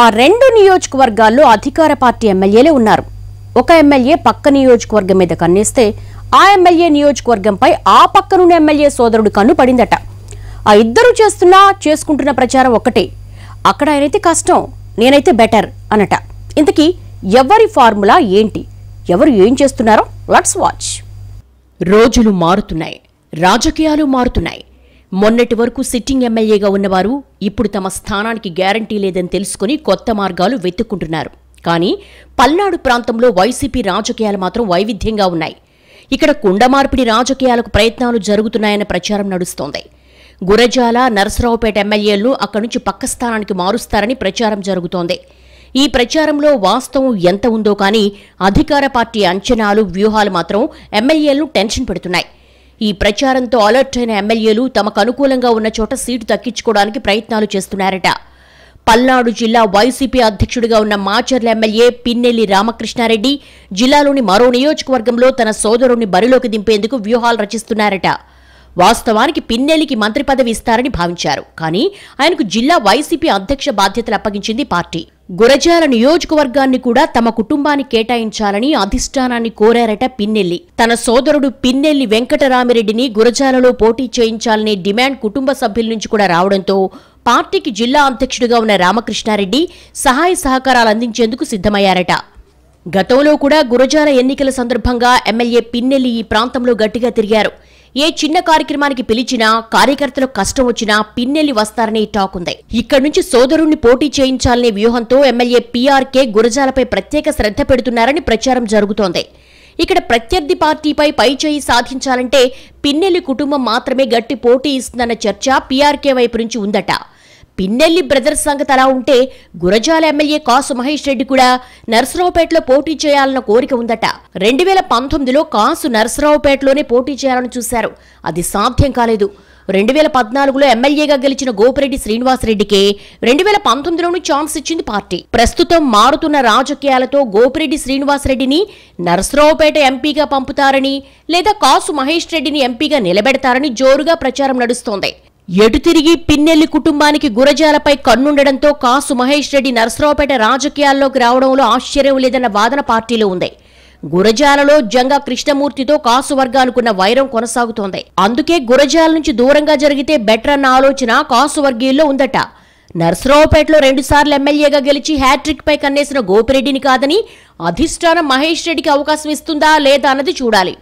ఆ రెండు నియోజకవర్గాల్లో అధికార పార్టీ ఎమ్మెల్యేలే ఉన్నారు ఒక ఎమ్మెల్యే పక్క నియోజకవర్గం మీద కన్నేస్తే ఆ ఎమ్మెల్యే నియోజకవర్గంపై ఆ పక్కనున్న ఎమ్మెల్యే సోదరుడు కన్ను పడిందట ఆ ఇద్దరు చేస్తున్నా చేసుకుంటున్న ప్రచారం ఒక్కటే అక్కడ ఆయనైతే కష్టం నేనైతే బెటర్ అనట ఇంతకీ ఎవరి ఫార్ములా ఏంటి ఎవరు ఏం చేస్తున్నారో లట్స్ వాచ్ రోజులు మారుతున్నాయి రాజకీయాలు మారుతున్నాయి మొన్నటి వరకు సిట్టింగ్ ఎమ్మెల్యేగా ఉన్నవారు ఇప్పుడు తమ స్థానానికి గ్యారంటీ లేదని తెలుసుకుని కొత్త మార్గాలు వెతుక్కుంటున్నారు కానీ పల్నాడు ప్రాంతంలో వైసీపీ రాజకీయాలు మాత్రం వైవిధ్యంగా ఉన్నాయి ఇక్కడ కుండమార్పిడి రాజకీయాలకు ప్రయత్నాలు జరుగుతున్నాయన్న ప్రచారం నడుస్తోంది గురజాల నరసరావుపేట ఎమ్మెల్యేలను అక్కడి నుంచి పక్క స్థానానికి మారుస్తారని ప్రచారం జరుగుతోంది ఈ ప్రచారంలో వాస్తవం ఎంత ఉందో కానీ అధికార పార్టీ అంచనాలు వ్యూహాలు మాత్రం ఎమ్మెల్యేలను టెన్షన్ పెడుతున్నాయి ఈ ప్రచారంతో అలర్ట్ అయిన ఎమ్మెల్యేలు తమకు అనుకూలంగా ఉన్న చోట సీటు దక్కించుకోవడానికి ప్రయత్నాలు చేస్తున్నారట పల్నాడు జిల్లా వైసీపీ అధ్యక్షుడిగా ఉన్న మాచర్ల ఎమ్మెల్యే పిన్నెల్లి రామకృష్ణారెడ్డి జిల్లాలోని మరో నియోజకవర్గంలో తన సోదరుణ్ణి బరిలోకి దింపేందుకు వ్యూహాలు రచిస్తున్నారట వాస్తవానికి పిన్నెలికి మంత్రి పదవి ఇస్తారని భావించారు కానీ ఆయనకు జిల్లా వైసీపీ అధ్యక్ష బాధ్యతలు అప్పగించింది పార్టీ గురజాల నియోజకవర్గాన్ని కూడా తమ కుటుంబాన్ని కేటాయించాలని అధిష్టానాన్ని కోరారట పిన్నెల్లి తన సోదరుడు పిన్నెల్లి వెంకటరామిరెడ్డిని గురజాలలో పోటీ చేయించాలనే డిమాండ్ కుటుంబ సభ్యుల నుంచి కూడా రావడంతో పార్టీకి జిల్లా అధ్యక్షుడిగా ఉన్న రామకృష్ణారెడ్డి సహాయ సహకారాలు అందించేందుకు సిద్ధమయ్యారట గతంలో కూడా గురజాల ఎన్నికల సందర్భంగా ఎమ్మెల్యే పిన్నెల్లి ఈ ప్రాంతంలో గట్టిగా తిరిగారు ఏ చిన్న కార్యక్రమానికి పిలిచినా కార్యకర్తలకు కష్టం వచ్చినా పిన్నెల్లి వస్తారనే టాక్ ఉంది ఇక్కడి నుంచి సోదరుణ్ణి పోటీ చేయించాలనే వ్యూహంతో ఎమ్మెల్యే పీఆర్కే గురజాలపై ప్రత్యేక శ్రద్ధ పెడుతున్నారని ప్రచారం జరుగుతోంది ఇక్కడ ప్రత్యర్థి పార్టీపై పైచేయి సాధించాలంటే పిన్నెల్లి కుటుంబం మాత్రమే గట్టి పోటీ ఇస్తుందన్న చర్చ పీఆర్కే వైపు నుంచి ఉందట పిన్నెల్లి బ్రదర్స్ సంగతి అలా ఉంటే గురజాల ఎమ్మెల్యే కాసు మహేష్ రెడ్డి కూడా నర్సరావుపేటలో పోటీ చేయాలన్న కోరిక ఉందట రెండు వేల పంతొమ్మిదిలో కాసు నర్సరావుపేటలోనే పోటీ చేయాలని చూశారు అది సాధ్యం కాలేదు రెండు వేల పద్నాలుగులో ఎమ్మెల్యేగా గెలిచిన గోపిరెడ్డి శ్రీనివాసరెడ్డికే రెండు వేల పంతొమ్మిదిలోనూ ఛాన్స్ ఇచ్చింది పార్టీ ప్రస్తుతం మారుతున్న రాజకీయాలతో గోపిరెడ్డి శ్రీనివాసరెడ్డిని నర్సరావుపేట ఎంపీగా పంపుతారని లేదా కాసు మహేష్ రెడ్డిని ఎంపీగా నిలబెడతారని జోరుగా ప్రచారం నడుస్తోంది ఎటు తిరిగి పిన్నెల్లి కుటుంబానికి గురజాలపై కన్నుండడంతో కాసు మహేష్ రెడ్డి నరసరావుపేట రాజకీయాల్లోకి రావడంలో ఆశ్చర్యం లేదన్న వాదన పార్టీలో ఉంది గురజాలలో జంగా కృష్ణమూర్తితో కాసు వర్గానుకున్న వైరం కొనసాగుతోంది అందుకే గురజాల నుంచి దూరంగా జరిగితే బెటర్ అన్న ఆలోచన కాసు వర్గీయుల్లో ఉందట నర్సరావుపేటలో రెండుసార్లు ఎమ్మెల్యేగా గెలిచి హ్యాట్రిక్ పై కన్నేసిన గోపిరెడ్డిని కాదని అధిష్టానం మహేష్ రెడ్డికి అవకాశం ఇస్తుందా లేదా అన్నది చూడాలి